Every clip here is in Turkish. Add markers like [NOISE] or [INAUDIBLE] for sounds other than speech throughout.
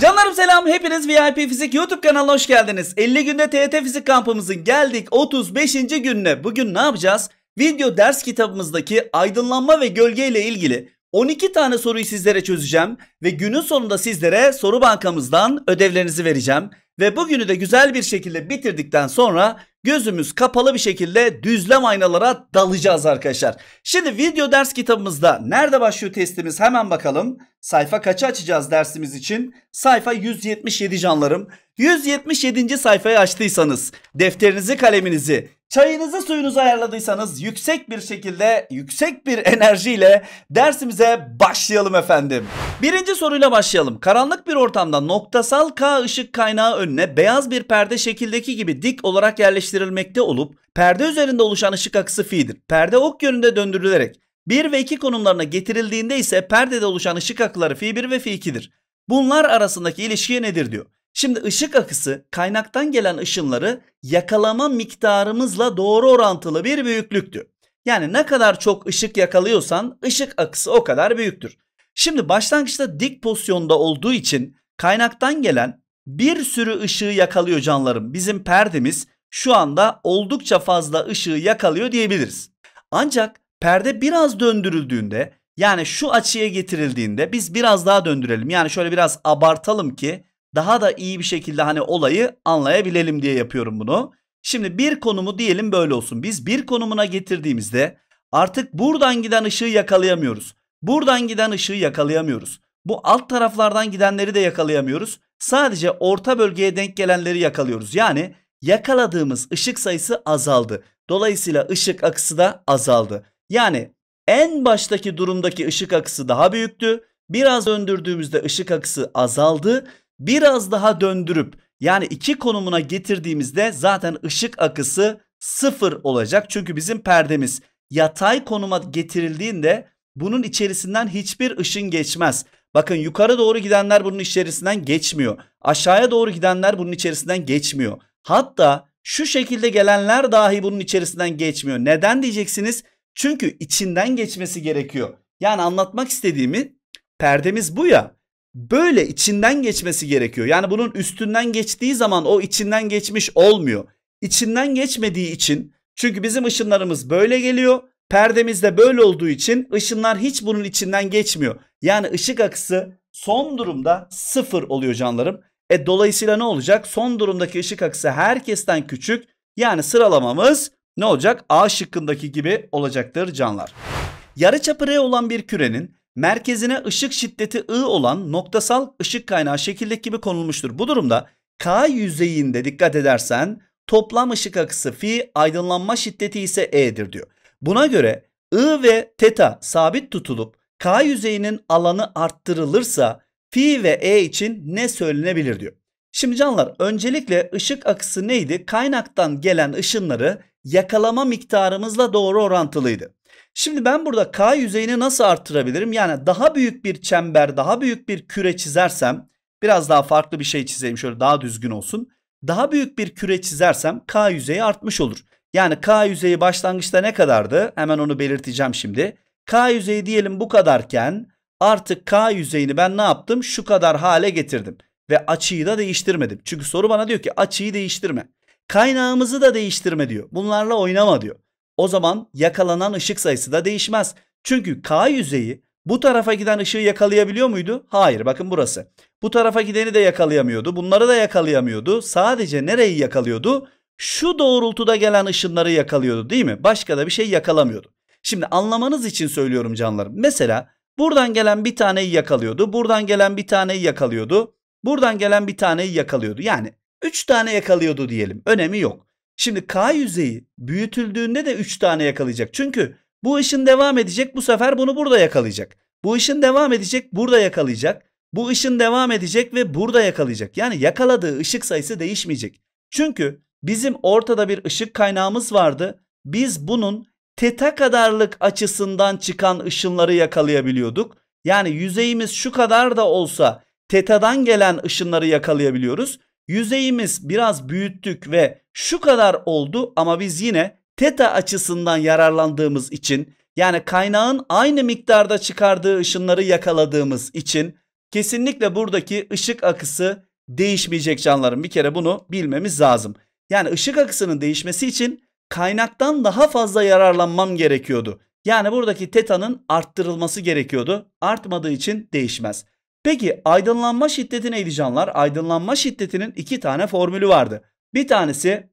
Canlarım selam hepiniz VIP Fizik YouTube kanalına hoş geldiniz. 50 günde TET Fizik kampımızın geldik 35. gününe. Bugün ne yapacağız? Video ders kitabımızdaki aydınlanma ve gölge ile ilgili 12 tane soruyu sizlere çözeceğim ve günün sonunda sizlere soru bankamızdan ödevlerinizi vereceğim. Ve bugünü de güzel bir şekilde bitirdikten sonra gözümüz kapalı bir şekilde düzlem aynalara dalacağız arkadaşlar. Şimdi video ders kitabımızda nerede başlıyor testimiz hemen bakalım. Sayfa kaça açacağız dersimiz için? Sayfa 177 canlarım. 177. sayfayı açtıysanız defterinizi kaleminizi çayınızı suyunuzu ayarladıysanız yüksek bir şekilde yüksek bir enerjiyle dersimize başlayalım efendim. Birinci soruyla başlayalım. Karanlık bir ortamda noktasal K ışık kaynağı önüne beyaz bir perde şekildeki gibi dik olarak yerleştirilmiştir yerleştirilmekte olup perde üzerinde oluşan ışık akısı fi'dir. Perde ok yönünde döndürülerek 1 ve 2 konumlarına getirildiğinde ise perdede oluşan ışık akıları fi1 ve fi2'dir. Bunlar arasındaki ilişki nedir diyor. Şimdi ışık akısı kaynaktan gelen ışınları yakalama miktarımızla doğru orantılı bir büyüklüktü. Yani ne kadar çok ışık yakalıyorsan ışık akısı o kadar büyüktür. Şimdi başlangıçta dik pozisyonda olduğu için kaynaktan gelen bir sürü ışığı yakalıyor canlarım. Bizim perdemiz şu anda oldukça fazla ışığı yakalıyor diyebiliriz. Ancak perde biraz döndürüldüğünde yani şu açıya getirildiğinde biz biraz daha döndürelim. Yani şöyle biraz abartalım ki daha da iyi bir şekilde hani olayı anlayabilelim diye yapıyorum bunu. Şimdi bir konumu diyelim böyle olsun. Biz bir konumuna getirdiğimizde artık buradan giden ışığı yakalayamıyoruz. Buradan giden ışığı yakalayamıyoruz. Bu alt taraflardan gidenleri de yakalayamıyoruz. Sadece orta bölgeye denk gelenleri yakalıyoruz. Yani yakaladığımız ışık sayısı azaldı. Dolayısıyla ışık akısı da azaldı. Yani en baştaki durumdaki ışık akısı daha büyüktü. Biraz döndürdüğümüzde ışık akısı azaldı. Biraz daha döndürüp yani iki konumuna getirdiğimizde zaten ışık akısı sıfır olacak. Çünkü bizim perdemiz yatay konuma getirildiğinde bunun içerisinden hiçbir ışın geçmez. Bakın yukarı doğru gidenler bunun içerisinden geçmiyor. Aşağıya doğru gidenler bunun içerisinden geçmiyor. Hatta şu şekilde gelenler dahi bunun içerisinden geçmiyor. Neden diyeceksiniz? Çünkü içinden geçmesi gerekiyor. Yani anlatmak istediğimi perdemiz bu ya. Böyle içinden geçmesi gerekiyor. Yani bunun üstünden geçtiği zaman o içinden geçmiş olmuyor. İçinden geçmediği için çünkü bizim ışınlarımız böyle geliyor. Perdemiz de böyle olduğu için ışınlar hiç bunun içinden geçmiyor. Yani ışık akısı son durumda sıfır oluyor canlarım. E dolayısıyla ne olacak? Son durumdaki ışık akısı herkesten küçük. Yani sıralamamız ne olacak? A şıkkındaki gibi olacaktır canlar. Yarıçapı R olan bir kürenin merkezine ışık şiddeti I olan noktasal ışık kaynağı şekildeki gibi konulmuştur. Bu durumda K yüzeyinde dikkat edersen toplam ışık akısı fi aydınlanma şiddeti ise E'dir diyor. Buna göre I ve teta sabit tutulup K yüzeyinin alanı arttırılırsa fi ve e için ne söylenebilir diyor. Şimdi canlar öncelikle ışık akısı neydi? Kaynaktan gelen ışınları yakalama miktarımızla doğru orantılıydı. Şimdi ben burada K yüzeyini nasıl arttırabilirim? Yani daha büyük bir çember, daha büyük bir küre çizersem, biraz daha farklı bir şey çizeyim şöyle daha düzgün olsun. Daha büyük bir küre çizersem K yüzeyi artmış olur. Yani K yüzeyi başlangıçta ne kadardı? Hemen onu belirteceğim şimdi. K yüzeyi diyelim bu kadarken Artık K yüzeyini ben ne yaptım? Şu kadar hale getirdim. Ve açıyı da değiştirmedim. Çünkü soru bana diyor ki açıyı değiştirme. Kaynağımızı da değiştirme diyor. Bunlarla oynama diyor. O zaman yakalanan ışık sayısı da değişmez. Çünkü K yüzeyi bu tarafa giden ışığı yakalayabiliyor muydu? Hayır bakın burası. Bu tarafa gideni de yakalayamıyordu. Bunları da yakalayamıyordu. Sadece nereyi yakalıyordu? Şu doğrultuda gelen ışınları yakalıyordu değil mi? Başka da bir şey yakalamıyordu. Şimdi anlamanız için söylüyorum canlarım. Mesela Buradan gelen bir taneyi yakalıyordu. Buradan gelen bir taneyi yakalıyordu. Buradan gelen bir taneyi yakalıyordu. Yani 3 tane yakalıyordu diyelim. Önemi yok. Şimdi K yüzeyi büyütüldüğünde de 3 tane yakalayacak. Çünkü bu ışın devam edecek. Bu sefer bunu burada yakalayacak. Bu ışın devam edecek. Burada yakalayacak. Bu ışın devam edecek ve burada yakalayacak. Yani yakaladığı ışık sayısı değişmeyecek. Çünkü bizim ortada bir ışık kaynağımız vardı. Biz bunun teta kadarlık açısından çıkan ışınları yakalayabiliyorduk. Yani yüzeyimiz şu kadar da olsa tetadan gelen ışınları yakalayabiliyoruz. Yüzeyimiz biraz büyüttük ve şu kadar oldu ama biz yine teta açısından yararlandığımız için yani kaynağın aynı miktarda çıkardığı ışınları yakaladığımız için kesinlikle buradaki ışık akısı değişmeyecek canlarım. Bir kere bunu bilmemiz lazım. Yani ışık akısının değişmesi için kaynaktan daha fazla yararlanmam gerekiyordu. Yani buradaki teta'nın arttırılması gerekiyordu. Artmadığı için değişmez. Peki aydınlanma şiddeti neydi canlar? Aydınlanma şiddetinin iki tane formülü vardı. Bir tanesi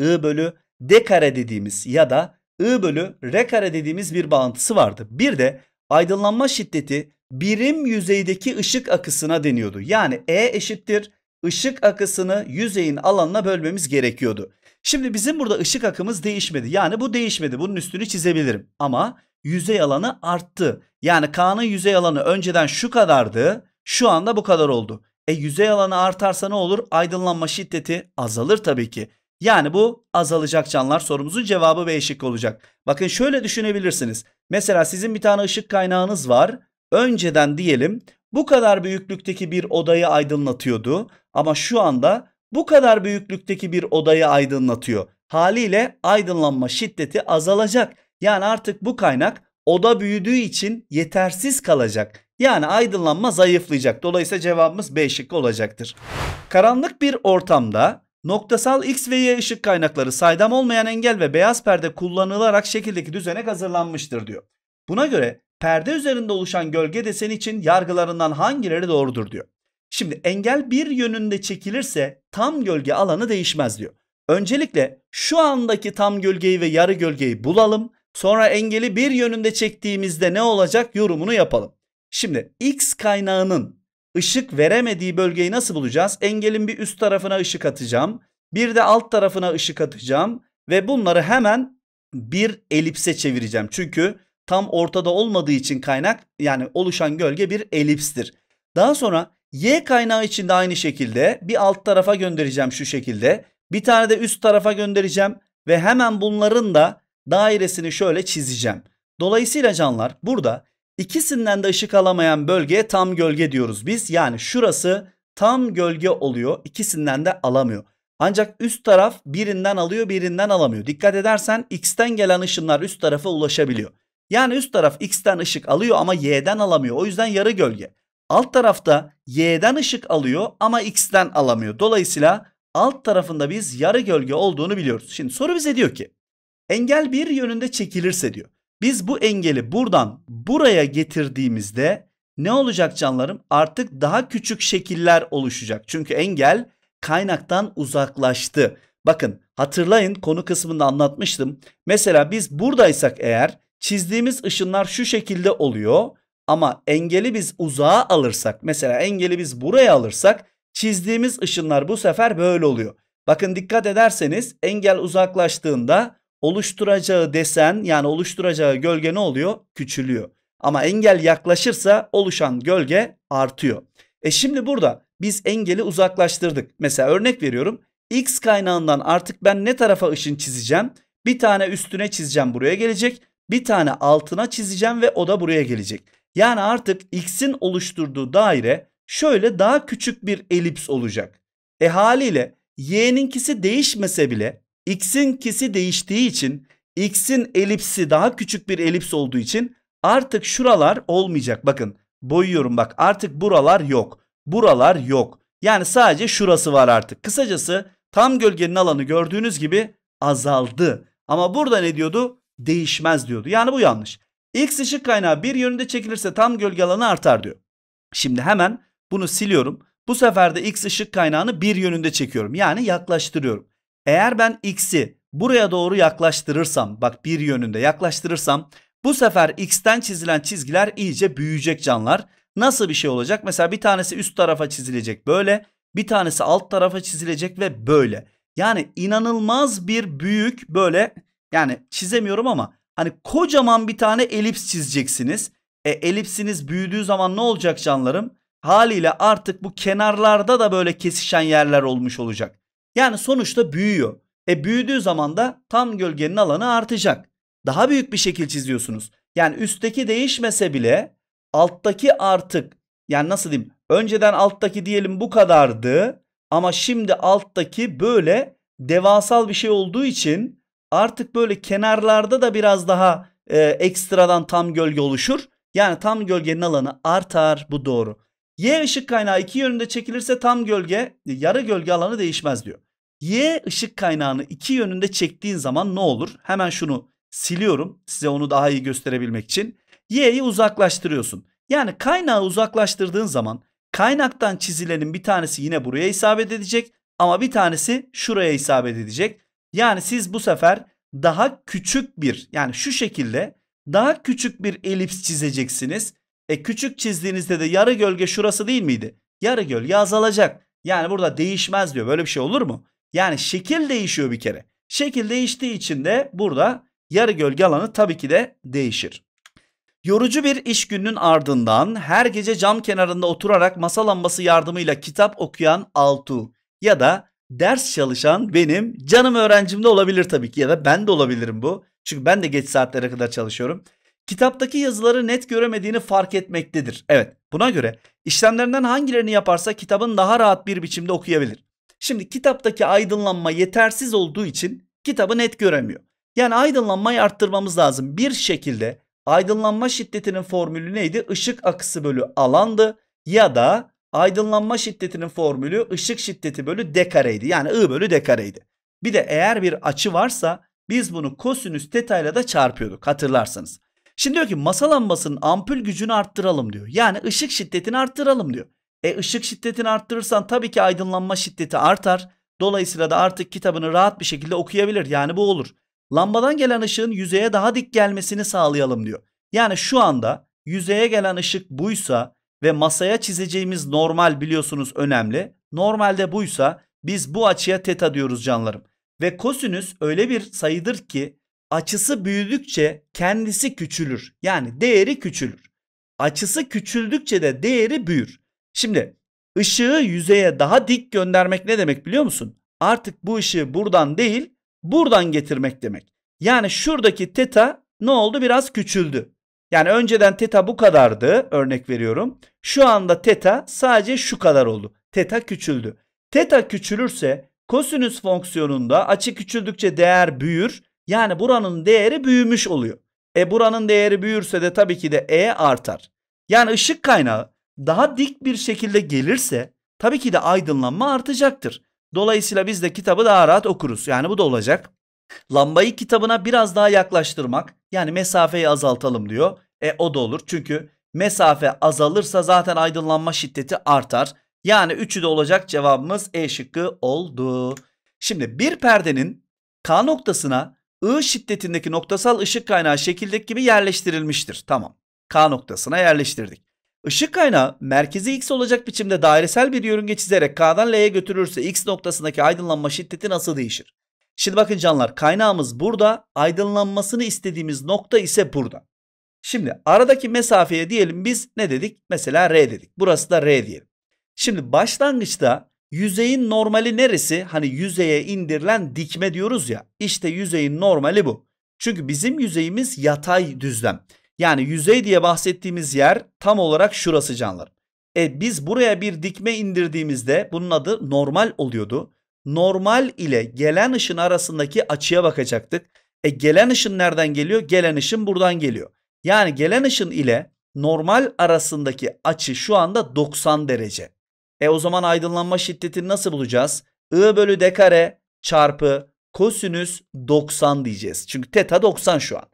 I bölü D kare dediğimiz ya da I bölü R kare dediğimiz bir bağıntısı vardı. Bir de aydınlanma şiddeti birim yüzeydeki ışık akısına deniyordu. Yani E eşittir ışık akısını yüzeyin alanına bölmemiz gerekiyordu. Şimdi bizim burada ışık akımız değişmedi. Yani bu değişmedi. Bunun üstünü çizebilirim. Ama yüzey alanı arttı. Yani K'nın yüzey alanı önceden şu kadardı. Şu anda bu kadar oldu. E yüzey alanı artarsa ne olur? Aydınlanma şiddeti azalır tabii ki. Yani bu azalacak canlar sorumuzun cevabı B şık olacak. Bakın şöyle düşünebilirsiniz. Mesela sizin bir tane ışık kaynağınız var. Önceden diyelim bu kadar büyüklükteki bir odayı aydınlatıyordu ama şu anda bu kadar büyüklükteki bir odayı aydınlatıyor. Haliyle aydınlanma şiddeti azalacak. Yani artık bu kaynak oda büyüdüğü için yetersiz kalacak. Yani aydınlanma zayıflayacak. Dolayısıyla cevabımız B şıkkı olacaktır. Karanlık bir ortamda noktasal X ve Y ışık kaynakları saydam olmayan engel ve beyaz perde kullanılarak şekildeki düzenek hazırlanmıştır diyor. Buna göre perde üzerinde oluşan gölge desen için yargılarından hangileri doğrudur diyor. Şimdi engel bir yönünde çekilirse tam gölge alanı değişmez diyor. Öncelikle şu andaki tam gölgeyi ve yarı gölgeyi bulalım. Sonra engeli bir yönünde çektiğimizde ne olacak yorumunu yapalım. Şimdi x kaynağının ışık veremediği bölgeyi nasıl bulacağız? Engelin bir üst tarafına ışık atacağım. Bir de alt tarafına ışık atacağım. Ve bunları hemen bir elipse çevireceğim. Çünkü tam ortada olmadığı için kaynak yani oluşan gölge bir elipstir. Daha sonra y kaynağı için de aynı şekilde bir alt tarafa göndereceğim şu şekilde. Bir tane de üst tarafa göndereceğim ve hemen bunların da dairesini şöyle çizeceğim. Dolayısıyla canlar burada ikisinden de ışık alamayan bölgeye tam gölge diyoruz biz. Yani şurası tam gölge oluyor. ikisinden de alamıyor. Ancak üst taraf birinden alıyor birinden alamıyor. Dikkat edersen x'ten gelen ışınlar üst tarafa ulaşabiliyor. Yani üst taraf x'ten ışık alıyor ama y'den alamıyor. O yüzden yarı gölge. Alt tarafta y'den ışık alıyor ama x'ten alamıyor. Dolayısıyla alt tarafında biz yarı gölge olduğunu biliyoruz. Şimdi soru bize diyor ki engel bir yönünde çekilirse diyor. Biz bu engeli buradan buraya getirdiğimizde ne olacak canlarım? Artık daha küçük şekiller oluşacak. Çünkü engel kaynaktan uzaklaştı. Bakın hatırlayın konu kısmında anlatmıştım. Mesela biz buradaysak eğer Çizdiğimiz ışınlar şu şekilde oluyor ama engeli biz uzağa alırsak mesela engeli biz buraya alırsak çizdiğimiz ışınlar bu sefer böyle oluyor. Bakın dikkat ederseniz engel uzaklaştığında oluşturacağı desen yani oluşturacağı gölge ne oluyor? Küçülüyor. Ama engel yaklaşırsa oluşan gölge artıyor. E şimdi burada biz engeli uzaklaştırdık. Mesela örnek veriyorum. X kaynağından artık ben ne tarafa ışın çizeceğim? Bir tane üstüne çizeceğim buraya gelecek bir tane altına çizeceğim ve o da buraya gelecek. Yani artık x'in oluşturduğu daire şöyle daha küçük bir elips olacak. E haliyle y'ninkisi değişmese bile x'inkisi değiştiği için x'in elipsi daha küçük bir elips olduğu için artık şuralar olmayacak. Bakın boyuyorum bak artık buralar yok. Buralar yok. Yani sadece şurası var artık. Kısacası tam gölgenin alanı gördüğünüz gibi azaldı. Ama burada ne diyordu? değişmez diyordu. Yani bu yanlış. X ışık kaynağı bir yönünde çekilirse tam gölge alanı artar diyor. Şimdi hemen bunu siliyorum. Bu sefer de X ışık kaynağını bir yönünde çekiyorum. Yani yaklaştırıyorum. Eğer ben X'i buraya doğru yaklaştırırsam bak bir yönünde yaklaştırırsam bu sefer X'ten çizilen çizgiler iyice büyüyecek canlar. Nasıl bir şey olacak? Mesela bir tanesi üst tarafa çizilecek böyle. Bir tanesi alt tarafa çizilecek ve böyle. Yani inanılmaz bir büyük böyle yani çizemiyorum ama hani kocaman bir tane elips çizeceksiniz. E, elipsiniz büyüdüğü zaman ne olacak canlarım? Haliyle artık bu kenarlarda da böyle kesişen yerler olmuş olacak. Yani sonuçta büyüyor. E büyüdüğü zaman da tam gölgenin alanı artacak. Daha büyük bir şekil çiziyorsunuz. Yani üstteki değişmese bile alttaki artık yani nasıl diyeyim? Önceden alttaki diyelim bu kadardı ama şimdi alttaki böyle devasal bir şey olduğu için artık böyle kenarlarda da biraz daha e, ekstradan tam gölge oluşur. Yani tam gölgenin alanı artar bu doğru. Y ışık kaynağı iki yönünde çekilirse tam gölge e, yarı gölge alanı değişmez diyor. Y ışık kaynağını iki yönünde çektiğin zaman ne olur? Hemen şunu siliyorum size onu daha iyi gösterebilmek için. Y'yi uzaklaştırıyorsun. Yani kaynağı uzaklaştırdığın zaman kaynaktan çizilenin bir tanesi yine buraya isabet edecek ama bir tanesi şuraya isabet edecek. Yani siz bu sefer daha küçük bir yani şu şekilde daha küçük bir elips çizeceksiniz. E küçük çizdiğinizde de yarı gölge şurası değil miydi? Yarı gölge azalacak. Yani burada değişmez diyor. Böyle bir şey olur mu? Yani şekil değişiyor bir kere. Şekil değiştiği için de burada yarı gölge alanı tabii ki de değişir. Yorucu bir iş gününün ardından her gece cam kenarında oturarak masa lambası yardımıyla kitap okuyan Altu ya da ders çalışan benim canım öğrencim de olabilir tabii ki ya da ben de olabilirim bu. Çünkü ben de geç saatlere kadar çalışıyorum. Kitaptaki yazıları net göremediğini fark etmektedir. Evet buna göre işlemlerinden hangilerini yaparsa kitabın daha rahat bir biçimde okuyabilir. Şimdi kitaptaki aydınlanma yetersiz olduğu için kitabı net göremiyor. Yani aydınlanmayı arttırmamız lazım. Bir şekilde aydınlanma şiddetinin formülü neydi? Işık akısı bölü alandı ya da aydınlanma şiddetinin formülü ışık şiddeti bölü d kareydi. Yani I bölü d kareydi. Bir de eğer bir açı varsa biz bunu kosinüs tetayla da çarpıyorduk hatırlarsanız. Şimdi diyor ki masa lambasının ampul gücünü arttıralım diyor. Yani ışık şiddetini arttıralım diyor. E ışık şiddetini arttırırsan tabii ki aydınlanma şiddeti artar. Dolayısıyla da artık kitabını rahat bir şekilde okuyabilir. Yani bu olur. Lambadan gelen ışığın yüzeye daha dik gelmesini sağlayalım diyor. Yani şu anda yüzeye gelen ışık buysa ve masaya çizeceğimiz normal biliyorsunuz önemli. Normalde buysa biz bu açıya teta diyoruz canlarım. Ve kosinüs öyle bir sayıdır ki açısı büyüdükçe kendisi küçülür. Yani değeri küçülür. Açısı küçüldükçe de değeri büyür. Şimdi ışığı yüzeye daha dik göndermek ne demek biliyor musun? Artık bu ışığı buradan değil buradan getirmek demek. Yani şuradaki teta ne oldu biraz küçüldü. Yani önceden teta bu kadardı örnek veriyorum. Şu anda teta sadece şu kadar oldu. Teta küçüldü. Teta küçülürse kosinüs fonksiyonunda açı küçüldükçe değer büyür. Yani buranın değeri büyümüş oluyor. E buranın değeri büyürse de tabii ki de E artar. Yani ışık kaynağı daha dik bir şekilde gelirse tabii ki de aydınlanma artacaktır. Dolayısıyla biz de kitabı daha rahat okuruz. Yani bu da olacak. Lambayı kitabına biraz daha yaklaştırmak yani mesafeyi azaltalım diyor. E o da olur çünkü mesafe azalırsa zaten aydınlanma şiddeti artar. Yani üçü de olacak cevabımız E şıkkı oldu. Şimdi bir perdenin K noktasına I şiddetindeki noktasal ışık kaynağı şekildeki gibi yerleştirilmiştir. Tamam. K noktasına yerleştirdik. Işık kaynağı merkezi X olacak biçimde dairesel bir yörünge çizerek K'dan L'ye götürürse X noktasındaki aydınlanma şiddeti nasıl değişir? Şimdi bakın canlar kaynağımız burada aydınlanmasını istediğimiz nokta ise burada. Şimdi aradaki mesafeye diyelim biz ne dedik? Mesela R dedik. Burası da R diyelim. Şimdi başlangıçta yüzeyin normali neresi? Hani yüzeye indirilen dikme diyoruz ya. İşte yüzeyin normali bu. Çünkü bizim yüzeyimiz yatay düzlem. Yani yüzey diye bahsettiğimiz yer tam olarak şurası canlar. E biz buraya bir dikme indirdiğimizde bunun adı normal oluyordu normal ile gelen ışın arasındaki açıya bakacaktık. E gelen ışın nereden geliyor? Gelen ışın buradan geliyor. Yani gelen ışın ile normal arasındaki açı şu anda 90 derece. E o zaman aydınlanma şiddetini nasıl bulacağız? I bölü d kare çarpı kosinüs 90 diyeceğiz. Çünkü teta 90 şu an.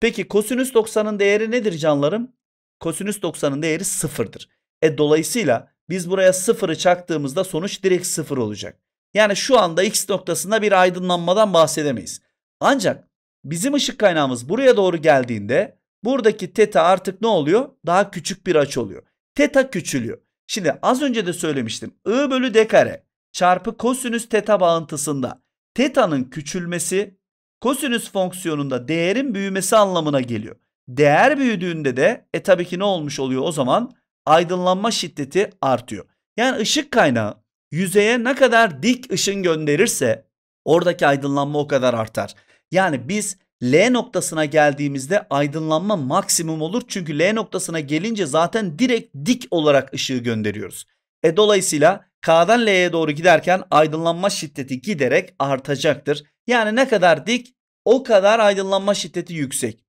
Peki kosinüs 90'ın değeri nedir canlarım? Kosinüs 90'ın değeri sıfırdır. E dolayısıyla biz buraya sıfırı çaktığımızda sonuç direkt sıfır olacak. Yani şu anda X noktasında bir aydınlanmadan bahsedemeyiz. Ancak bizim ışık kaynağımız buraya doğru geldiğinde buradaki teta artık ne oluyor? Daha küçük bir açı oluyor. Teta küçülüyor. Şimdi az önce de söylemiştim. I bölü d kare çarpı kosinüs teta bağıntısında teta'nın küçülmesi kosinüs fonksiyonunda değerin büyümesi anlamına geliyor. Değer büyüdüğünde de e tabii ki ne olmuş oluyor o zaman? Aydınlanma şiddeti artıyor. Yani ışık kaynağı yüzeye ne kadar dik ışın gönderirse oradaki aydınlanma o kadar artar. Yani biz L noktasına geldiğimizde aydınlanma maksimum olur. Çünkü L noktasına gelince zaten direkt dik olarak ışığı gönderiyoruz. E dolayısıyla K'dan L'ye doğru giderken aydınlanma şiddeti giderek artacaktır. Yani ne kadar dik o kadar aydınlanma şiddeti yüksek.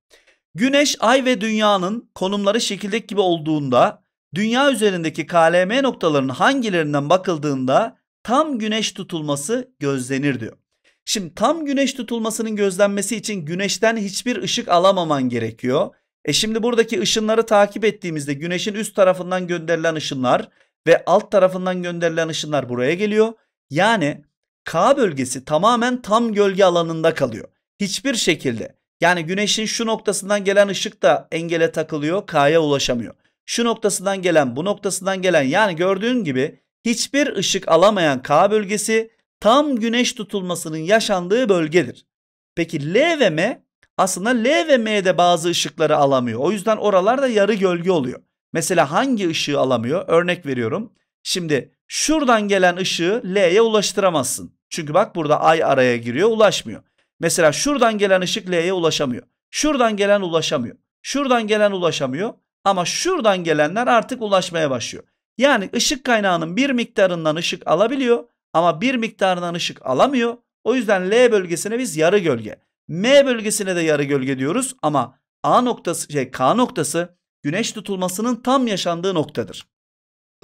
Güneş, ay ve dünyanın konumları şekildeki gibi olduğunda Dünya üzerindeki KLM noktalarının hangilerinden bakıldığında tam güneş tutulması gözlenir diyor. Şimdi tam güneş tutulmasının gözlenmesi için güneşten hiçbir ışık alamaman gerekiyor. E şimdi buradaki ışınları takip ettiğimizde güneşin üst tarafından gönderilen ışınlar ve alt tarafından gönderilen ışınlar buraya geliyor. Yani K bölgesi tamamen tam gölge alanında kalıyor. Hiçbir şekilde yani güneşin şu noktasından gelen ışık da engele takılıyor K'ya ulaşamıyor şu noktasından gelen bu noktasından gelen yani gördüğün gibi hiçbir ışık alamayan K bölgesi tam güneş tutulmasının yaşandığı bölgedir. Peki L ve M aslında L ve M'de bazı ışıkları alamıyor. O yüzden oralarda yarı gölge oluyor. Mesela hangi ışığı alamıyor? Örnek veriyorum. Şimdi şuradan gelen ışığı L'ye ulaştıramazsın. Çünkü bak burada ay araya giriyor ulaşmıyor. Mesela şuradan gelen ışık L'ye ulaşamıyor. Şuradan gelen ulaşamıyor. Şuradan gelen ulaşamıyor. Ama şuradan gelenler artık ulaşmaya başlıyor. Yani ışık kaynağının bir miktarından ışık alabiliyor ama bir miktarından ışık alamıyor. O yüzden L bölgesine biz yarı gölge. M bölgesine de yarı gölge diyoruz ama A noktası şey K noktası güneş tutulmasının tam yaşandığı noktadır.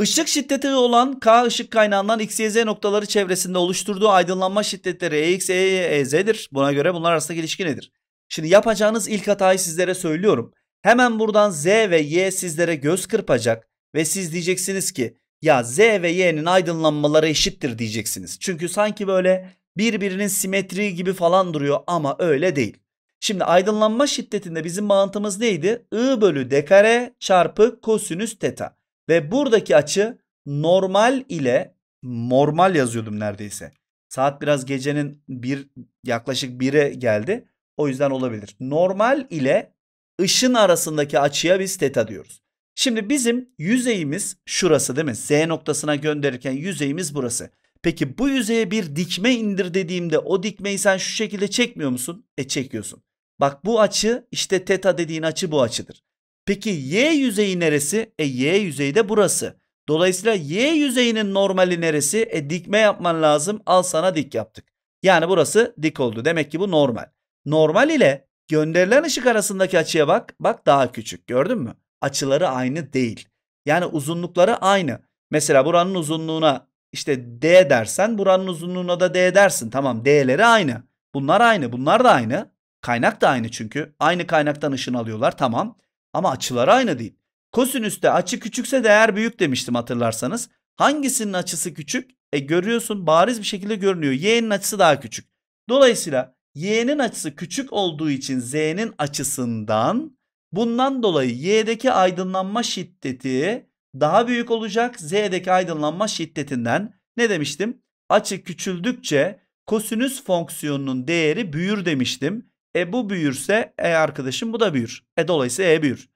Işık şiddeti olan K ışık kaynağından X, Y, Z noktaları çevresinde oluşturduğu aydınlanma şiddetleri EX, EY, EZ'dir. Buna göre bunlar arasındaki ilişki nedir? Şimdi yapacağınız ilk hatayı sizlere söylüyorum. Hemen buradan Z ve Y sizlere göz kırpacak ve siz diyeceksiniz ki ya Z ve Y'nin aydınlanmaları eşittir diyeceksiniz. Çünkü sanki böyle birbirinin simetri gibi falan duruyor ama öyle değil. Şimdi aydınlanma şiddetinde bizim mantığımız neydi? I bölü d kare çarpı kosinüs teta. Ve buradaki açı normal ile normal yazıyordum neredeyse. Saat biraz gecenin bir yaklaşık 1'e geldi. O yüzden olabilir. Normal ile ışın arasındaki açıya biz teta diyoruz. Şimdi bizim yüzeyimiz şurası değil mi? Z noktasına gönderirken yüzeyimiz burası. Peki bu yüzeye bir dikme indir dediğimde o dikmeyi sen şu şekilde çekmiyor musun? E çekiyorsun. Bak bu açı işte teta dediğin açı bu açıdır. Peki y yüzeyi neresi? E y yüzeyi de burası. Dolayısıyla y yüzeyinin normali neresi? E dikme yapman lazım. Al sana dik yaptık. Yani burası dik oldu. Demek ki bu normal. Normal ile Gönderilen ışık arasındaki açıya bak. Bak daha küçük gördün mü? Açıları aynı değil. Yani uzunlukları aynı. Mesela buranın uzunluğuna işte D dersen buranın uzunluğuna da D dersin. Tamam D'leri aynı. Bunlar aynı. Bunlar da aynı. Kaynak da aynı çünkü. Aynı kaynaktan ışın alıyorlar tamam. Ama açıları aynı değil. Kosinüste açı küçükse değer büyük demiştim hatırlarsanız. Hangisinin açısı küçük? E görüyorsun bariz bir şekilde görünüyor. Y'nin açısı daha küçük. Dolayısıyla y'nin açısı küçük olduğu için z'nin açısından bundan dolayı y'deki aydınlanma şiddeti daha büyük olacak z'deki aydınlanma şiddetinden. Ne demiştim? Açı küçüldükçe kosinüs fonksiyonunun değeri büyür demiştim. E bu büyürse e arkadaşım bu da büyür. E dolayısıyla e büyür.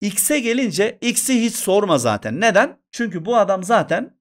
X'e gelince X'i hiç sorma zaten. Neden? Çünkü bu adam zaten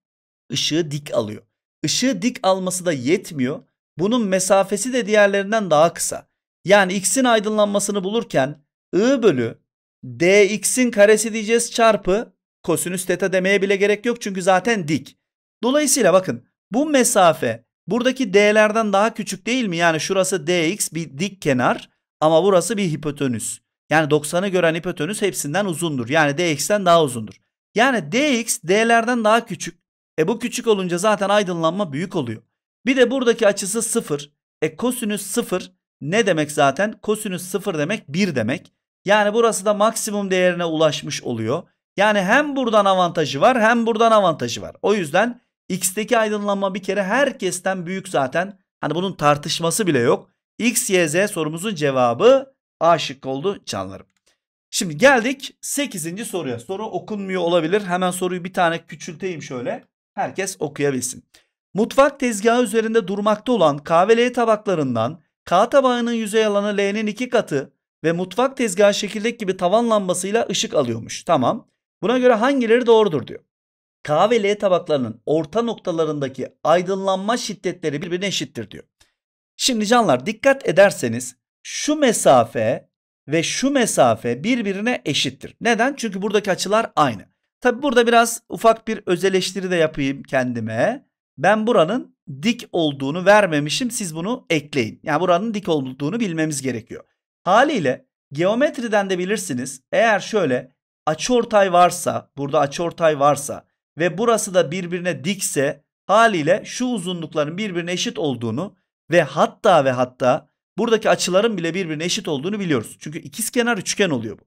ışığı dik alıyor. Işığı dik alması da yetmiyor. Bunun mesafesi de diğerlerinden daha kısa. Yani x'in aydınlanmasını bulurken i bölü dx'in karesi diyeceğiz çarpı kosinüs teta demeye bile gerek yok çünkü zaten dik. Dolayısıyla bakın bu mesafe buradaki d'lerden daha küçük değil mi? Yani şurası dx bir dik kenar ama burası bir hipotenüs. Yani 90'ı gören hipotenüs hepsinden uzundur. Yani dx'ten daha uzundur. Yani dx d'lerden daha küçük. E bu küçük olunca zaten aydınlanma büyük oluyor. Bir de buradaki açısı 0. E kosinüs 0 ne demek zaten? Kosinüs 0 demek 1 demek. Yani burası da maksimum değerine ulaşmış oluyor. Yani hem buradan avantajı var hem buradan avantajı var. O yüzden x'teki aydınlanma bir kere herkesten büyük zaten. Hani bunun tartışması bile yok. X, Y, Z sorumuzun cevabı A şıkkı oldu canlarım. Şimdi geldik 8. soruya. Soru okunmuyor olabilir. Hemen soruyu bir tane küçülteyim şöyle. Herkes okuyabilsin. Mutfak tezgahı üzerinde durmakta olan kahve L tabaklarından K tabağının yüzey alanı L'nin iki katı ve mutfak tezgahı şekildeki gibi tavan lambasıyla ışık alıyormuş. Tamam. Buna göre hangileri doğrudur diyor. K ve L tabaklarının orta noktalarındaki aydınlanma şiddetleri birbirine eşittir diyor. Şimdi canlar dikkat ederseniz şu mesafe ve şu mesafe birbirine eşittir. Neden? Çünkü buradaki açılar aynı. Tabi burada biraz ufak bir öz de yapayım kendime ben buranın dik olduğunu vermemişim. Siz bunu ekleyin. Yani buranın dik olduğunu bilmemiz gerekiyor. Haliyle geometriden de bilirsiniz. Eğer şöyle açıortay varsa, burada açıortay varsa ve burası da birbirine dikse haliyle şu uzunlukların birbirine eşit olduğunu ve hatta ve hatta buradaki açıların bile birbirine eşit olduğunu biliyoruz. Çünkü ikizkenar üçgen oluyor bu.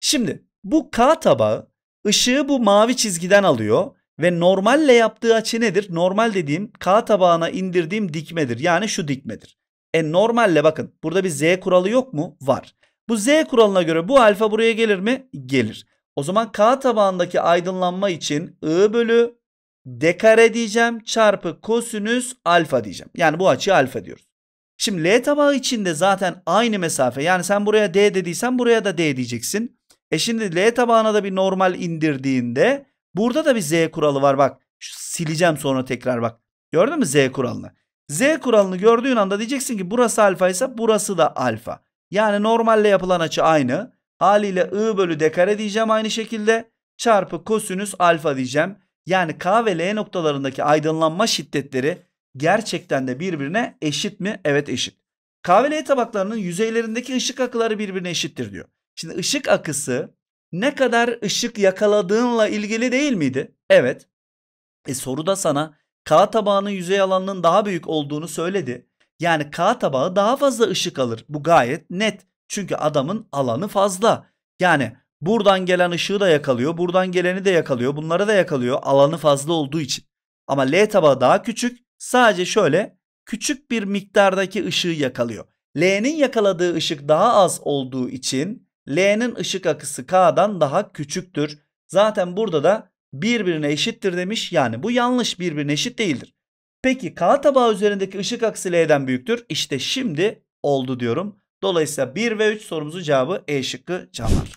Şimdi bu K tabağı ışığı bu mavi çizgiden alıyor ve normalle yaptığı açı nedir? Normal dediğim K tabağına indirdiğim dikmedir. Yani şu dikmedir. E normalle bakın burada bir Z kuralı yok mu? Var. Bu Z kuralına göre bu alfa buraya gelir mi? Gelir. O zaman K tabağındaki aydınlanma için I bölü D kare diyeceğim çarpı kosinüs alfa diyeceğim. Yani bu açıya alfa diyoruz. Şimdi L tabağı içinde zaten aynı mesafe. Yani sen buraya D dediysen buraya da D diyeceksin. E şimdi L tabağına da bir normal indirdiğinde Burada da bir Z kuralı var bak. Şu, sileceğim sonra tekrar bak. Gördün mü Z kuralını? Z kuralını gördüğün anda diyeceksin ki burası alfa ise burası da alfa. Yani normalle yapılan açı aynı. Haliyle I bölü D kare diyeceğim aynı şekilde. Çarpı kosinüs alfa diyeceğim. Yani K ve L noktalarındaki aydınlanma şiddetleri gerçekten de birbirine eşit mi? Evet eşit. K ve L tabaklarının yüzeylerindeki ışık akıları birbirine eşittir diyor. Şimdi ışık akısı ne kadar ışık yakaladığınla ilgili değil miydi? Evet. E soru da sana kağıt tabağının yüzey alanının daha büyük olduğunu söyledi. Yani kağıt tabağı daha fazla ışık alır. Bu gayet net. Çünkü adamın alanı fazla. Yani buradan gelen ışığı da yakalıyor, buradan geleni de yakalıyor, bunları da yakalıyor alanı fazla olduğu için. Ama L tabağı daha küçük. Sadece şöyle küçük bir miktardaki ışığı yakalıyor. L'nin yakaladığı ışık daha az olduğu için L'nin ışık akısı K'dan daha küçüktür. Zaten burada da birbirine eşittir demiş. Yani bu yanlış birbirine eşit değildir. Peki K tabağı üzerindeki ışık akısı L'den büyüktür. İşte şimdi oldu diyorum. Dolayısıyla 1 ve 3 sorumuzun cevabı E şıkkı canlar.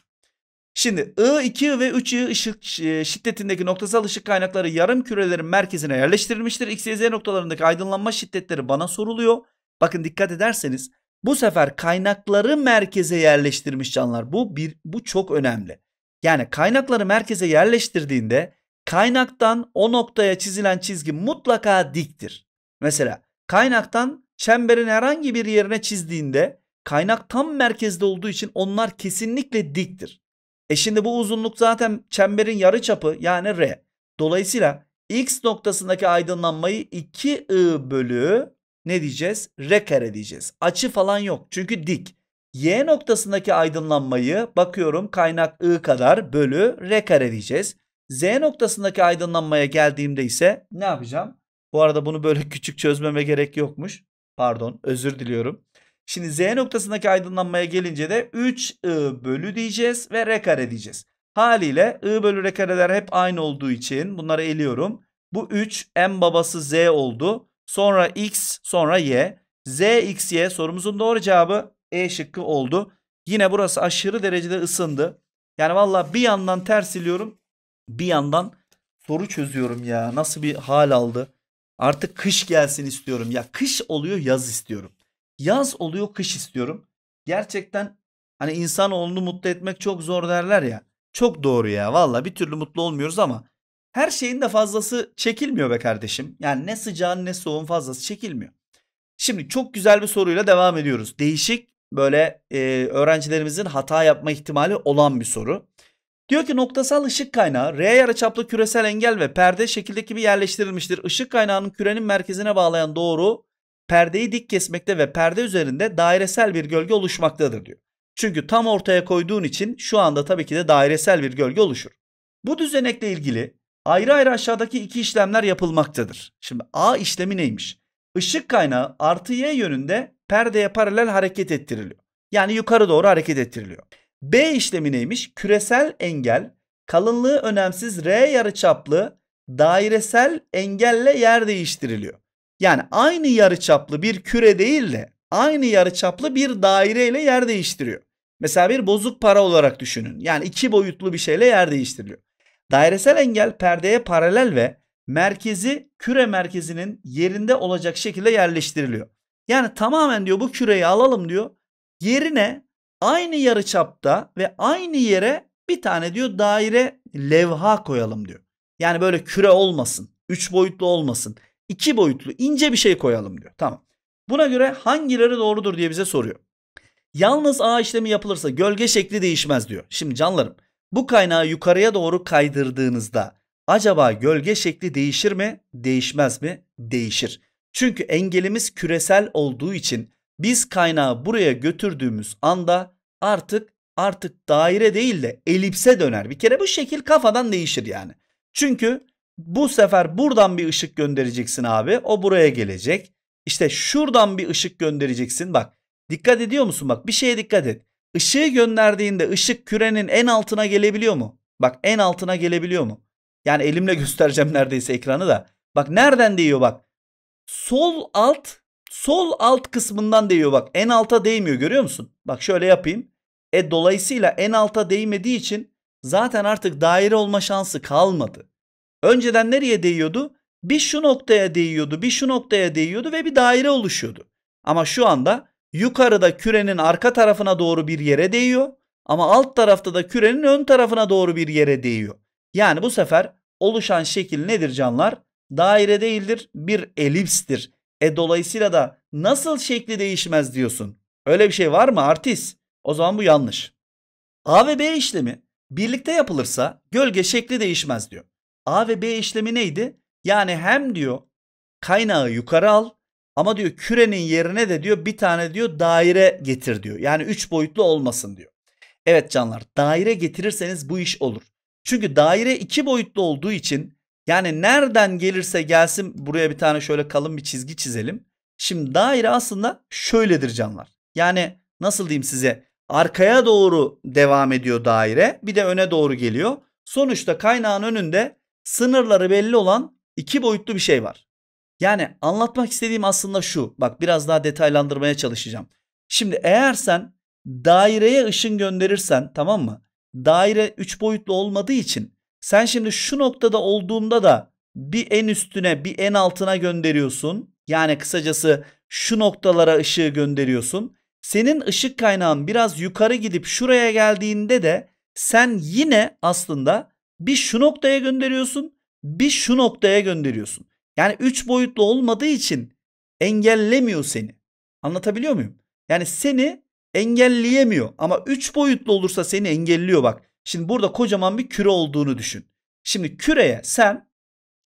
Şimdi I2 ve 3I ışık e, şiddetindeki noktasal ışık kaynakları yarım kürelerin merkezine yerleştirilmiştir. X, Y, Z noktalarındaki aydınlanma şiddetleri bana soruluyor. Bakın dikkat ederseniz bu sefer kaynakları merkeze yerleştirmiş canlılar. Bu bir bu çok önemli. Yani kaynakları merkeze yerleştirdiğinde kaynaktan o noktaya çizilen çizgi mutlaka diktir. Mesela kaynaktan çemberin herhangi bir yerine çizdiğinde kaynak tam merkezde olduğu için onlar kesinlikle diktir. E şimdi bu uzunluk zaten çemberin yarı çapı yani R. Dolayısıyla X noktasındaki aydınlanmayı 2I bölü ne diyeceğiz? R kare diyeceğiz. Açı falan yok çünkü dik. Y noktasındaki aydınlanmayı bakıyorum kaynak I kadar bölü R kare diyeceğiz. Z noktasındaki aydınlanmaya geldiğimde ise ne yapacağım? Bu arada bunu böyle [LAUGHS] küçük çözmeme gerek yokmuş. Pardon özür diliyorum. Şimdi Z noktasındaki aydınlanmaya gelince de 3I bölü diyeceğiz ve R kare diyeceğiz. Haliyle I bölü R kareler hep aynı olduğu için bunları eliyorum. Bu 3 M babası Z oldu sonra x, sonra y. z, x, y sorumuzun doğru cevabı E şıkkı oldu. Yine burası aşırı derecede ısındı. Yani valla bir yandan ters bir yandan soru çözüyorum ya. Nasıl bir hal aldı? Artık kış gelsin istiyorum. Ya kış oluyor, yaz istiyorum. Yaz oluyor, kış istiyorum. Gerçekten hani insan olunu mutlu etmek çok zor derler ya. Çok doğru ya. Valla bir türlü mutlu olmuyoruz ama her şeyin de fazlası çekilmiyor be kardeşim. Yani ne sıcağın ne soğuğun fazlası çekilmiyor. Şimdi çok güzel bir soruyla devam ediyoruz. Değişik böyle e, öğrencilerimizin hata yapma ihtimali olan bir soru. Diyor ki noktasal ışık kaynağı R yarıçaplı küresel engel ve perde şekildeki bir yerleştirilmiştir. Işık kaynağının kürenin merkezine bağlayan doğru perdeyi dik kesmekte ve perde üzerinde dairesel bir gölge oluşmaktadır diyor. Çünkü tam ortaya koyduğun için şu anda tabii ki de dairesel bir gölge oluşur. Bu düzenekle ilgili ayrı ayrı aşağıdaki iki işlemler yapılmaktadır. Şimdi A işlemi neymiş? Işık kaynağı artı Y yönünde perdeye paralel hareket ettiriliyor. Yani yukarı doğru hareket ettiriliyor. B işlemi neymiş? Küresel engel kalınlığı önemsiz R yarıçaplı dairesel engelle yer değiştiriliyor. Yani aynı yarıçaplı bir küre değil de aynı yarıçaplı bir daireyle yer değiştiriyor. Mesela bir bozuk para olarak düşünün. Yani iki boyutlu bir şeyle yer değiştiriliyor. Dairesel engel perdeye paralel ve merkezi küre merkezinin yerinde olacak şekilde yerleştiriliyor. Yani tamamen diyor bu küreyi alalım diyor. Yerine aynı yarıçapta ve aynı yere bir tane diyor daire levha koyalım diyor. Yani böyle küre olmasın. Üç boyutlu olmasın. iki boyutlu ince bir şey koyalım diyor. Tamam. Buna göre hangileri doğrudur diye bize soruyor. Yalnız A işlemi yapılırsa gölge şekli değişmez diyor. Şimdi canlarım bu kaynağı yukarıya doğru kaydırdığınızda acaba gölge şekli değişir mi? Değişmez mi? Değişir. Çünkü engelimiz küresel olduğu için biz kaynağı buraya götürdüğümüz anda artık artık daire değil de elipse döner. Bir kere bu şekil kafadan değişir yani. Çünkü bu sefer buradan bir ışık göndereceksin abi. O buraya gelecek. İşte şuradan bir ışık göndereceksin. Bak dikkat ediyor musun? Bak bir şeye dikkat et. Işığı gönderdiğinde ışık kürenin en altına gelebiliyor mu? Bak en altına gelebiliyor mu? Yani elimle göstereceğim neredeyse ekranı da. Bak nereden değiyor bak. Sol alt sol alt kısmından değiyor bak. En alta değmiyor görüyor musun? Bak şöyle yapayım. E dolayısıyla en alta değmediği için zaten artık daire olma şansı kalmadı. Önceden nereye değiyordu? Bir şu noktaya değiyordu, bir şu noktaya değiyordu ve bir daire oluşuyordu. Ama şu anda yukarıda kürenin arka tarafına doğru bir yere değiyor ama alt tarafta da kürenin ön tarafına doğru bir yere değiyor. Yani bu sefer oluşan şekil nedir canlar? Daire değildir, bir elipstir. E dolayısıyla da nasıl şekli değişmez diyorsun. Öyle bir şey var mı artist? O zaman bu yanlış. A ve B işlemi birlikte yapılırsa gölge şekli değişmez diyor. A ve B işlemi neydi? Yani hem diyor kaynağı yukarı al ama diyor kürenin yerine de diyor bir tane diyor daire getir diyor. Yani üç boyutlu olmasın diyor. Evet canlar daire getirirseniz bu iş olur. Çünkü daire iki boyutlu olduğu için yani nereden gelirse gelsin buraya bir tane şöyle kalın bir çizgi çizelim. Şimdi daire aslında şöyledir canlar. Yani nasıl diyeyim size arkaya doğru devam ediyor daire bir de öne doğru geliyor. Sonuçta kaynağın önünde sınırları belli olan iki boyutlu bir şey var. Yani anlatmak istediğim aslında şu. Bak biraz daha detaylandırmaya çalışacağım. Şimdi eğer sen daireye ışın gönderirsen tamam mı? Daire 3 boyutlu olmadığı için sen şimdi şu noktada olduğunda da bir en üstüne bir en altına gönderiyorsun. Yani kısacası şu noktalara ışığı gönderiyorsun. Senin ışık kaynağın biraz yukarı gidip şuraya geldiğinde de sen yine aslında bir şu noktaya gönderiyorsun, bir şu noktaya gönderiyorsun. Yani 3 boyutlu olmadığı için engellemiyor seni. Anlatabiliyor muyum? Yani seni engelleyemiyor ama 3 boyutlu olursa seni engelliyor bak. Şimdi burada kocaman bir küre olduğunu düşün. Şimdi küreye sen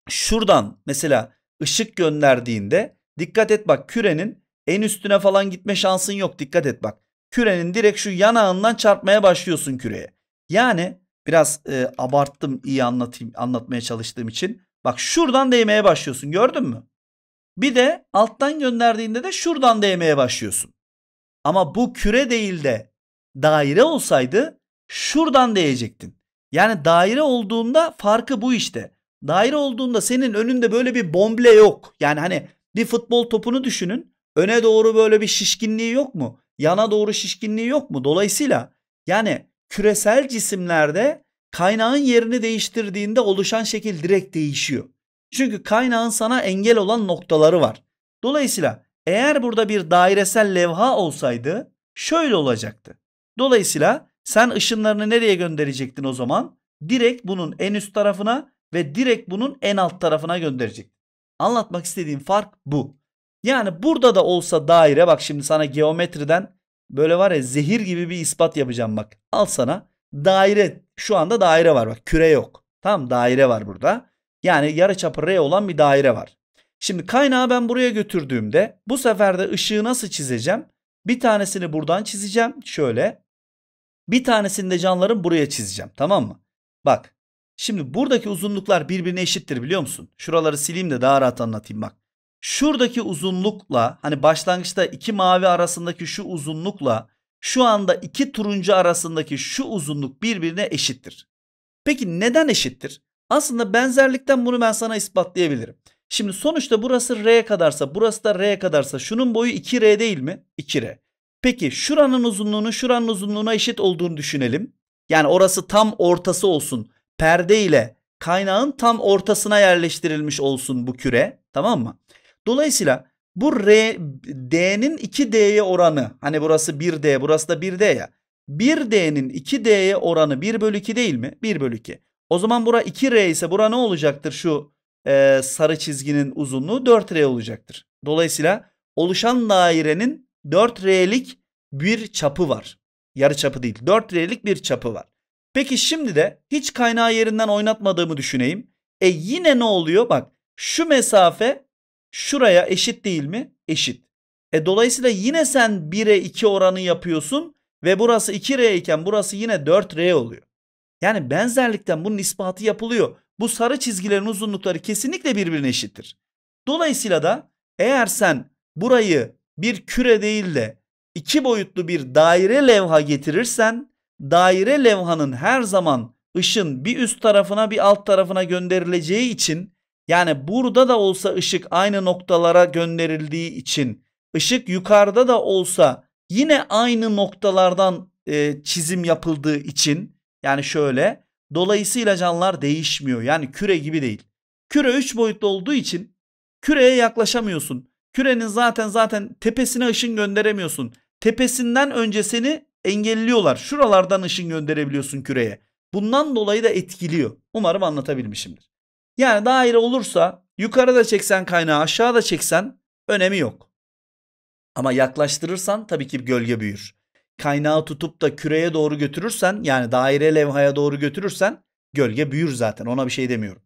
şuradan mesela ışık gönderdiğinde dikkat et bak kürenin en üstüne falan gitme şansın yok dikkat et bak. Kürenin direkt şu yanağından çarpmaya başlıyorsun küreye. Yani biraz e, abarttım iyi anlatayım anlatmaya çalıştığım için Bak şuradan değmeye başlıyorsun gördün mü? Bir de alttan gönderdiğinde de şuradan değmeye başlıyorsun. Ama bu küre değil de daire olsaydı şuradan değecektin. Yani daire olduğunda farkı bu işte. Daire olduğunda senin önünde böyle bir bomble yok. Yani hani bir futbol topunu düşünün. Öne doğru böyle bir şişkinliği yok mu? Yana doğru şişkinliği yok mu? Dolayısıyla yani küresel cisimlerde kaynağın yerini değiştirdiğinde oluşan şekil direkt değişiyor. Çünkü kaynağın sana engel olan noktaları var. Dolayısıyla eğer burada bir dairesel levha olsaydı şöyle olacaktı. Dolayısıyla sen ışınlarını nereye gönderecektin o zaman? Direkt bunun en üst tarafına ve direkt bunun en alt tarafına gönderecektin. Anlatmak istediğim fark bu. Yani burada da olsa daire bak şimdi sana geometriden böyle var ya zehir gibi bir ispat yapacağım bak. Al sana daire şu anda daire var bak küre yok. Tam daire var burada. Yani yarıçapı R olan bir daire var. Şimdi kaynağı ben buraya götürdüğümde bu sefer de ışığı nasıl çizeceğim? Bir tanesini buradan çizeceğim şöyle. Bir tanesini de canların buraya çizeceğim tamam mı? Bak şimdi buradaki uzunluklar birbirine eşittir biliyor musun? Şuraları sileyim de daha rahat anlatayım bak. Şuradaki uzunlukla hani başlangıçta iki mavi arasındaki şu uzunlukla şu anda iki turuncu arasındaki şu uzunluk birbirine eşittir. Peki neden eşittir? Aslında benzerlikten bunu ben sana ispatlayabilirim. Şimdi sonuçta burası R kadarsa burası da R kadarsa şunun boyu 2R değil mi? 2R. Peki şuranın uzunluğunun şuranın uzunluğuna eşit olduğunu düşünelim. Yani orası tam ortası olsun. Perde ile kaynağın tam ortasına yerleştirilmiş olsun bu küre. Tamam mı? Dolayısıyla bu R, D'nin 2D'ye oranı. Hani burası 1D burası da 1D ya. 1D'nin 2D'ye oranı 1 bölü 2 değil mi? 1 bölü 2. O zaman bura 2R ise bura ne olacaktır şu e, sarı çizginin uzunluğu 4R olacaktır. Dolayısıyla oluşan dairenin 4R'lik bir çapı var. Yarı çapı değil 4R'lik bir çapı var. Peki şimdi de hiç kaynağı yerinden oynatmadığımı düşüneyim. E yine ne oluyor? Bak şu mesafe şuraya eşit değil mi? Eşit. E dolayısıyla yine sen 1'e 2 oranı yapıyorsun ve burası 2R iken burası yine 4R oluyor. Yani benzerlikten bunun ispatı yapılıyor. Bu sarı çizgilerin uzunlukları kesinlikle birbirine eşittir. Dolayısıyla da eğer sen burayı bir küre değil de iki boyutlu bir daire levha getirirsen daire levhanın her zaman ışın bir üst tarafına bir alt tarafına gönderileceği için yani burada da olsa ışık aynı noktalara gönderildiği için ışık yukarıda da olsa yine aynı noktalardan e, çizim yapıldığı için yani şöyle dolayısıyla canlar değişmiyor. Yani küre gibi değil. Küre 3 boyutlu olduğu için küreye yaklaşamıyorsun. Kürenin zaten zaten tepesine ışın gönderemiyorsun. Tepesinden önce seni engelliyorlar. Şuralardan ışın gönderebiliyorsun küreye. Bundan dolayı da etkiliyor. Umarım anlatabilmişimdir. Yani daire olursa yukarıda çeksen kaynağı aşağıda çeksen önemi yok. Ama yaklaştırırsan tabii ki gölge büyür. Kaynağı tutup da küreye doğru götürürsen yani daire levhaya doğru götürürsen gölge büyür zaten ona bir şey demiyorum.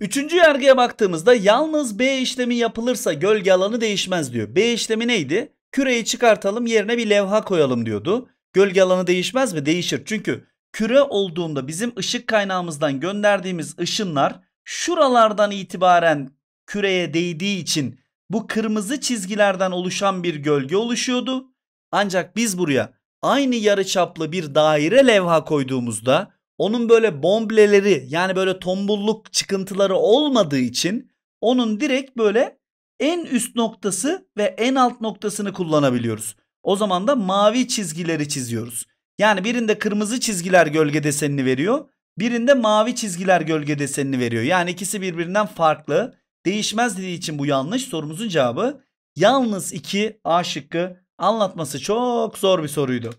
Üçüncü yargıya baktığımızda yalnız B işlemi yapılırsa gölge alanı değişmez diyor. B işlemi neydi? Küreyi çıkartalım yerine bir levha koyalım diyordu. Gölge alanı değişmez mi? Değişir. Çünkü küre olduğunda bizim ışık kaynağımızdan gönderdiğimiz ışınlar şuralardan itibaren küreye değdiği için bu kırmızı çizgilerden oluşan bir gölge oluşuyordu. Ancak biz buraya aynı yarıçaplı bir daire levha koyduğumuzda onun böyle bombleleri yani böyle tombulluk çıkıntıları olmadığı için onun direkt böyle en üst noktası ve en alt noktasını kullanabiliyoruz. O zaman da mavi çizgileri çiziyoruz. Yani birinde kırmızı çizgiler gölge desenini veriyor. Birinde mavi çizgiler gölge desenini veriyor. Yani ikisi birbirinden farklı. Değişmez dediği için bu yanlış. Sorumuzun cevabı yalnız 2 A şıkkı anlatması çok zor bir soruydu.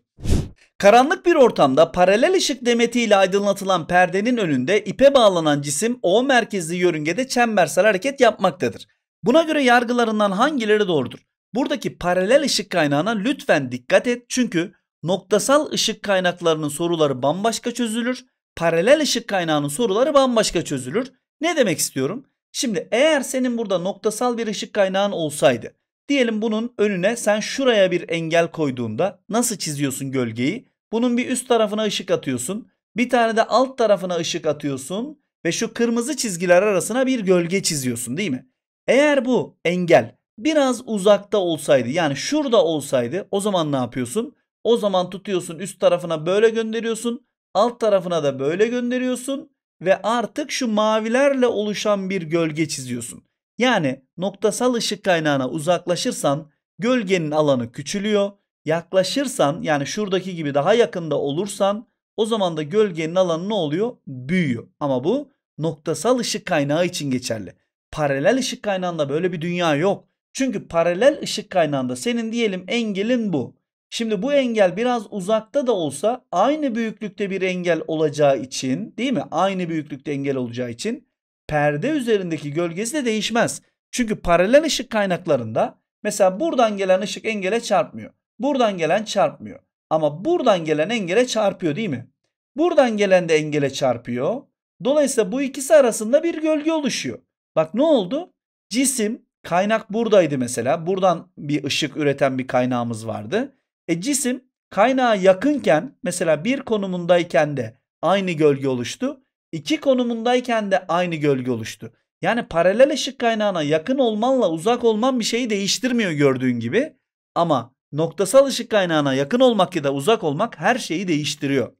Karanlık bir ortamda paralel ışık demetiyle aydınlatılan perdenin önünde ipe bağlanan cisim O merkezli yörüngede çembersel hareket yapmaktadır. Buna göre yargılarından hangileri doğrudur? Buradaki paralel ışık kaynağına lütfen dikkat et çünkü noktasal ışık kaynaklarının soruları bambaşka çözülür paralel ışık kaynağının soruları bambaşka çözülür. Ne demek istiyorum? Şimdi eğer senin burada noktasal bir ışık kaynağın olsaydı diyelim bunun önüne sen şuraya bir engel koyduğunda nasıl çiziyorsun gölgeyi? Bunun bir üst tarafına ışık atıyorsun. Bir tane de alt tarafına ışık atıyorsun ve şu kırmızı çizgiler arasına bir gölge çiziyorsun değil mi? Eğer bu engel biraz uzakta olsaydı yani şurada olsaydı o zaman ne yapıyorsun? O zaman tutuyorsun üst tarafına böyle gönderiyorsun. Alt tarafına da böyle gönderiyorsun ve artık şu mavilerle oluşan bir gölge çiziyorsun. Yani noktasal ışık kaynağına uzaklaşırsan gölgenin alanı küçülüyor. Yaklaşırsan yani şuradaki gibi daha yakında olursan o zaman da gölgenin alanı ne oluyor? Büyüyor. Ama bu noktasal ışık kaynağı için geçerli. Paralel ışık kaynağında böyle bir dünya yok. Çünkü paralel ışık kaynağında senin diyelim engelin bu. Şimdi bu engel biraz uzakta da olsa aynı büyüklükte bir engel olacağı için değil mi? Aynı büyüklükte engel olacağı için perde üzerindeki gölgesi de değişmez. Çünkü paralel ışık kaynaklarında mesela buradan gelen ışık engele çarpmıyor. Buradan gelen çarpmıyor. Ama buradan gelen engele çarpıyor değil mi? Buradan gelen de engele çarpıyor. Dolayısıyla bu ikisi arasında bir gölge oluşuyor. Bak ne oldu? Cisim kaynak buradaydı mesela. Buradan bir ışık üreten bir kaynağımız vardı. E cisim kaynağa yakınken mesela bir konumundayken de aynı gölge oluştu. iki konumundayken de aynı gölge oluştu. Yani paralel ışık kaynağına yakın olmanla uzak olman bir şeyi değiştirmiyor gördüğün gibi. Ama noktasal ışık kaynağına yakın olmak ya da uzak olmak her şeyi değiştiriyor.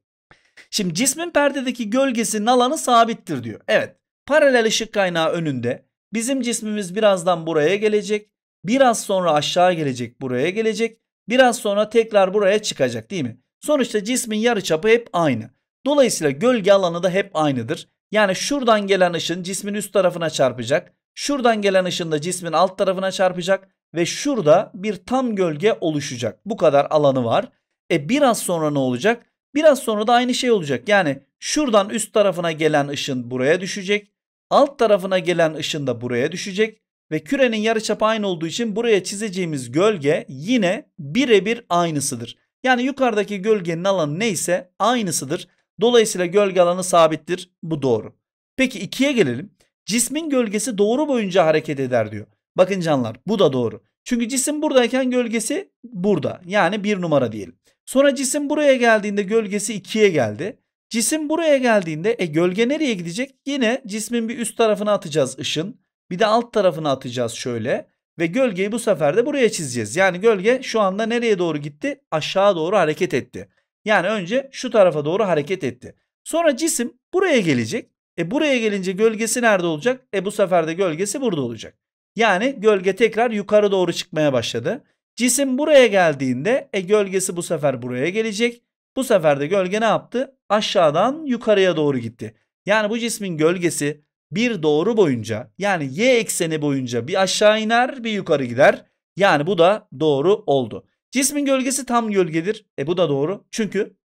Şimdi cismin perdedeki gölgesinin alanı sabittir diyor. Evet paralel ışık kaynağı önünde bizim cismimiz birazdan buraya gelecek. Biraz sonra aşağı gelecek buraya gelecek. Biraz sonra tekrar buraya çıkacak değil mi? Sonuçta cismin yarıçapı hep aynı. Dolayısıyla gölge alanı da hep aynıdır. Yani şuradan gelen ışın cismin üst tarafına çarpacak. Şuradan gelen ışın da cismin alt tarafına çarpacak ve şurada bir tam gölge oluşacak. Bu kadar alanı var. E biraz sonra ne olacak? Biraz sonra da aynı şey olacak. Yani şuradan üst tarafına gelen ışın buraya düşecek. Alt tarafına gelen ışın da buraya düşecek ve kürenin yarıçapı aynı olduğu için buraya çizeceğimiz gölge yine birebir aynısıdır. Yani yukarıdaki gölgenin alanı neyse aynısıdır. Dolayısıyla gölge alanı sabittir. Bu doğru. Peki ikiye gelelim. Cismin gölgesi doğru boyunca hareket eder diyor. Bakın canlar bu da doğru. Çünkü cisim buradayken gölgesi burada. Yani bir numara diyelim. Sonra cisim buraya geldiğinde gölgesi ikiye geldi. Cisim buraya geldiğinde e, gölge nereye gidecek? Yine cismin bir üst tarafına atacağız ışın. Bir de alt tarafını atacağız şöyle. Ve gölgeyi bu sefer de buraya çizeceğiz. Yani gölge şu anda nereye doğru gitti? Aşağı doğru hareket etti. Yani önce şu tarafa doğru hareket etti. Sonra cisim buraya gelecek. E buraya gelince gölgesi nerede olacak? E bu sefer de gölgesi burada olacak. Yani gölge tekrar yukarı doğru çıkmaya başladı. Cisim buraya geldiğinde e gölgesi bu sefer buraya gelecek. Bu sefer de gölge ne yaptı? Aşağıdan yukarıya doğru gitti. Yani bu cismin gölgesi bir doğru boyunca yani y ekseni boyunca bir aşağı iner bir yukarı gider. Yani bu da doğru oldu. Cismin gölgesi tam gölgedir. E bu da doğru. Çünkü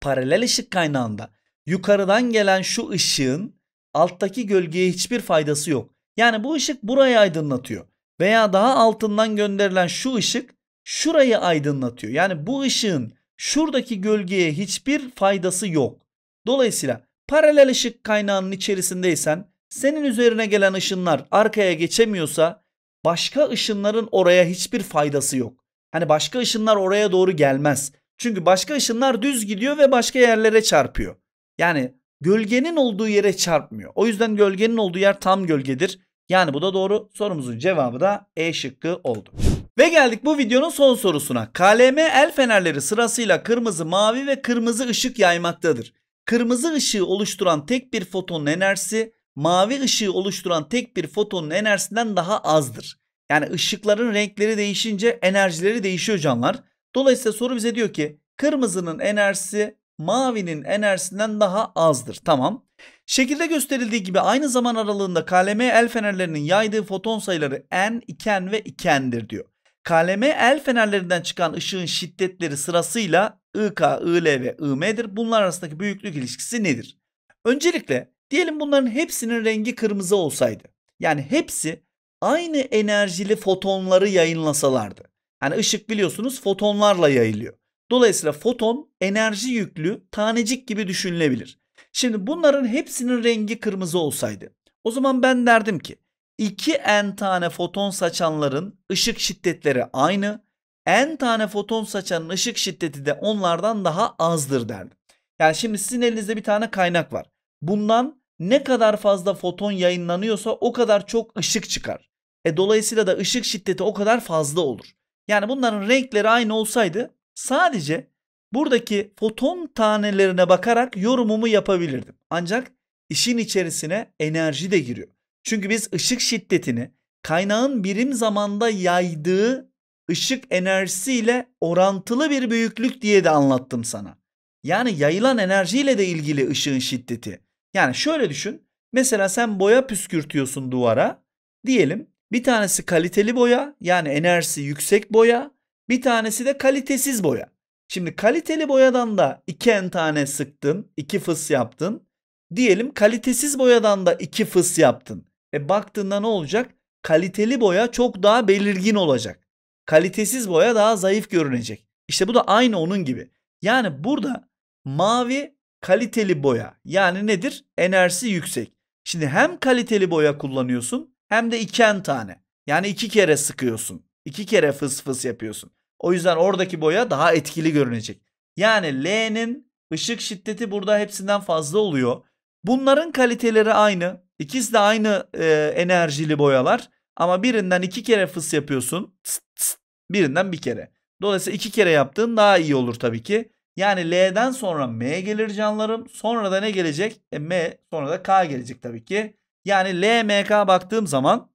paralel ışık kaynağında yukarıdan gelen şu ışığın alttaki gölgeye hiçbir faydası yok. Yani bu ışık burayı aydınlatıyor. Veya daha altından gönderilen şu ışık şurayı aydınlatıyor. Yani bu ışığın şuradaki gölgeye hiçbir faydası yok. Dolayısıyla paralel ışık kaynağının içerisindeysen senin üzerine gelen ışınlar arkaya geçemiyorsa başka ışınların oraya hiçbir faydası yok. Hani başka ışınlar oraya doğru gelmez. Çünkü başka ışınlar düz gidiyor ve başka yerlere çarpıyor. Yani gölgenin olduğu yere çarpmıyor. O yüzden gölgenin olduğu yer tam gölgedir. Yani bu da doğru. Sorumuzun cevabı da E şıkkı oldu. Ve geldik bu videonun son sorusuna. KLM el fenerleri sırasıyla kırmızı, mavi ve kırmızı ışık yaymaktadır. Kırmızı ışığı oluşturan tek bir fotonun enerjisi mavi ışığı oluşturan tek bir fotonun enerjisinden daha azdır. Yani ışıkların renkleri değişince enerjileri değişiyor canlar. Dolayısıyla soru bize diyor ki kırmızının enerjisi mavinin enerjisinden daha azdır. Tamam. Şekilde gösterildiği gibi aynı zaman aralığında KLM el fenerlerinin yaydığı foton sayıları N, 2 ve 2 diyor. KLM el fenerlerinden çıkan ışığın şiddetleri sırasıyla IK, IL ve IM'dir. Bunlar arasındaki büyüklük ilişkisi nedir? Öncelikle Diyelim bunların hepsinin rengi kırmızı olsaydı. Yani hepsi aynı enerjili fotonları yayınlasalardı. Hani ışık biliyorsunuz fotonlarla yayılıyor. Dolayısıyla foton enerji yüklü tanecik gibi düşünülebilir. Şimdi bunların hepsinin rengi kırmızı olsaydı. O zaman ben derdim ki 2 n tane foton saçanların ışık şiddetleri aynı. N tane foton saçanın ışık şiddeti de onlardan daha azdır derdim. Yani şimdi sizin elinizde bir tane kaynak var. Bundan ne kadar fazla foton yayınlanıyorsa o kadar çok ışık çıkar. E dolayısıyla da ışık şiddeti o kadar fazla olur. Yani bunların renkleri aynı olsaydı sadece buradaki foton tanelerine bakarak yorumumu yapabilirdim. Ancak işin içerisine enerji de giriyor. Çünkü biz ışık şiddetini kaynağın birim zamanda yaydığı ışık enerjisiyle orantılı bir büyüklük diye de anlattım sana. Yani yayılan enerjiyle de ilgili ışığın şiddeti. Yani şöyle düşün. Mesela sen boya püskürtüyorsun duvara. Diyelim bir tanesi kaliteli boya yani enerjisi yüksek boya. Bir tanesi de kalitesiz boya. Şimdi kaliteli boyadan da iki en tane sıktın, iki fıs yaptın. Diyelim kalitesiz boyadan da iki fıs yaptın. E baktığında ne olacak? Kaliteli boya çok daha belirgin olacak. Kalitesiz boya daha zayıf görünecek. İşte bu da aynı onun gibi. Yani burada mavi kaliteli boya yani nedir? Enerjisi yüksek. Şimdi hem kaliteli boya kullanıyorsun hem de iken tane. Yani iki kere sıkıyorsun. iki kere fıs fıs yapıyorsun. O yüzden oradaki boya daha etkili görünecek. Yani L'nin ışık şiddeti burada hepsinden fazla oluyor. Bunların kaliteleri aynı. İkisi de aynı e, enerjili boyalar. Ama birinden iki kere fıs yapıyorsun. Tıs tıs, birinden bir kere. Dolayısıyla iki kere yaptığın daha iyi olur tabii ki. Yani L'den sonra M gelir canlarım. Sonra da ne gelecek? E, M sonra da K gelecek tabii ki. Yani L, M, K baktığım zaman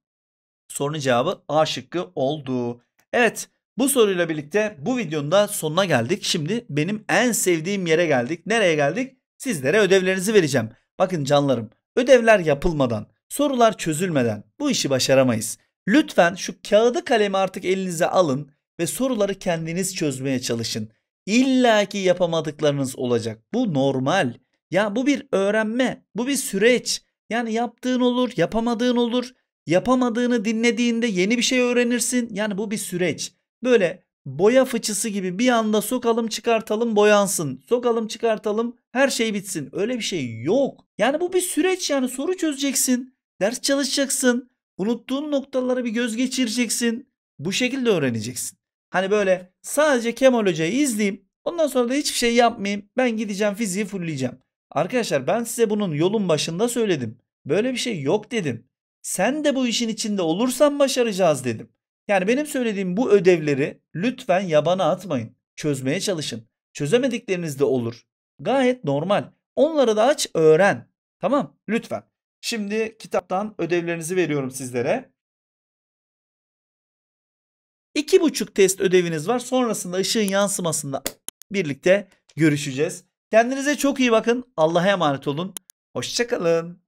sorunun cevabı A şıkkı oldu. Evet bu soruyla birlikte bu videonun da sonuna geldik. Şimdi benim en sevdiğim yere geldik. Nereye geldik? Sizlere ödevlerinizi vereceğim. Bakın canlarım ödevler yapılmadan, sorular çözülmeden bu işi başaramayız. Lütfen şu kağıdı kalemi artık elinize alın ve soruları kendiniz çözmeye çalışın. İlla ki yapamadıklarınız olacak. Bu normal. Ya bu bir öğrenme, bu bir süreç. Yani yaptığın olur, yapamadığın olur. Yapamadığını dinlediğinde yeni bir şey öğrenirsin. Yani bu bir süreç. Böyle boya fıçısı gibi bir anda sokalım çıkartalım boyansın. Sokalım çıkartalım her şey bitsin. Öyle bir şey yok. Yani bu bir süreç yani soru çözeceksin. Ders çalışacaksın. Unuttuğun noktaları bir göz geçireceksin. Bu şekilde öğreneceksin. Hani böyle sadece Kemal Hoca'yı izleyeyim. Ondan sonra da hiçbir şey yapmayayım. Ben gideceğim fiziği fullleyeceğim. Arkadaşlar ben size bunun yolun başında söyledim. Böyle bir şey yok dedim. Sen de bu işin içinde olursan başaracağız dedim. Yani benim söylediğim bu ödevleri lütfen yabana atmayın. Çözmeye çalışın. Çözemedikleriniz de olur. Gayet normal. Onları da aç öğren. Tamam lütfen. Şimdi kitaptan ödevlerinizi veriyorum sizlere. İki buçuk test ödeviniz var. Sonrasında ışığın yansımasında birlikte görüşeceğiz. Kendinize çok iyi bakın. Allah'a emanet olun. Hoşçakalın.